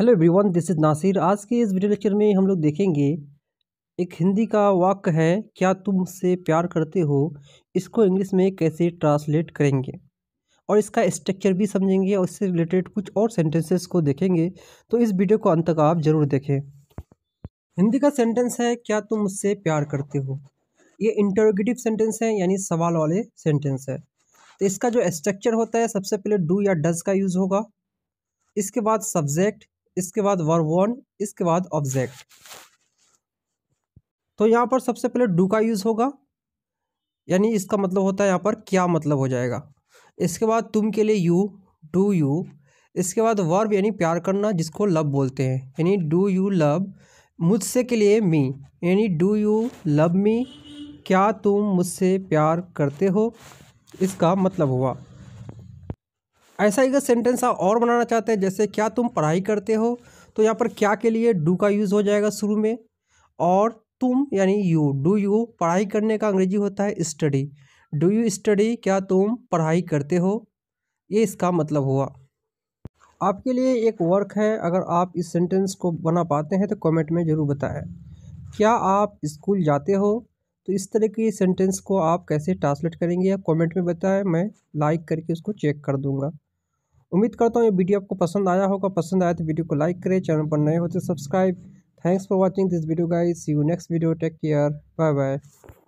hello everyone this is Nasir आज के इस वीडियो लेक्चर में हम लोग देखेंगे एक हिंदी का वाक्य है क्या तुम से प्यार करते हो इसको इंग्लिश में कैसे ट्रांसलेट करेंगे और इसका स्ट्रक्चर भी समझेंगे और इससे रिलेटेड कुछ और सेंटेंसेस को देखेंगे तो इस वीडियो को अंत तक आप ज़रूर देखें हिंदी का सेंटेंस है क्या तुम मुझसे प्यार करते हो ये इंटरोगेटिव सेंटेंस है यानी सवाल वाले सेंटेंस है तो इसका जो स्ट्रक्चर होता है सबसे पहले डू या डज का यूज़ होगा इसके बाद सब्जेक्ट इसके बाद वर्ब वन इसके बाद ऑब्जेक्ट तो यहाँ पर सबसे पहले डू का यूज़ होगा यानी इसका मतलब होता है यहाँ पर क्या मतलब हो जाएगा इसके बाद तुम के लिए यू डू यू इसके बाद वर्ब यानी प्यार करना जिसको लव बोलते हैं यानी डू यू लव मुझसे के लिए मी यानी डू यू लव मी क्या तुम मुझसे प्यार करते हो इसका मतलब हुआ ऐसा ही अगर सेंटेंस आप और बनाना चाहते हैं जैसे क्या तुम पढ़ाई करते हो तो यहाँ पर क्या के लिए डू का यूज़ हो जाएगा शुरू में और तुम यानी यू डू यू पढ़ाई करने का अंग्रेजी होता है स्टडी डू यू स्टडी क्या तुम पढ़ाई करते हो ये इसका मतलब हुआ आपके लिए एक वर्क है अगर आप इस सेंटेंस को बना पाते हैं तो कमेंट में ज़रूर बताएं क्या आप स्कूल जाते हो तो इस तरह के सेंटेंस को आप कैसे ट्रांसलेट करेंगे या कमेंट में बताएं मैं लाइक करके उसको चेक कर दूंगा उम्मीद करता हूँ ये वीडियो आपको पसंद आया होगा पसंद आया तो वीडियो को लाइक करें चैनल पर नए होते तो subscribe thanks for watching this video guys see you next video take care bye bye